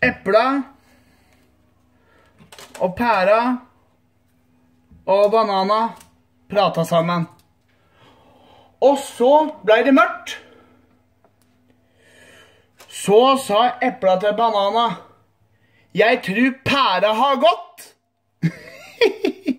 Epple og pære og banana pratet sammen. Og så ble det mørkt. Så sa epple til banana, jeg tror pære har gått.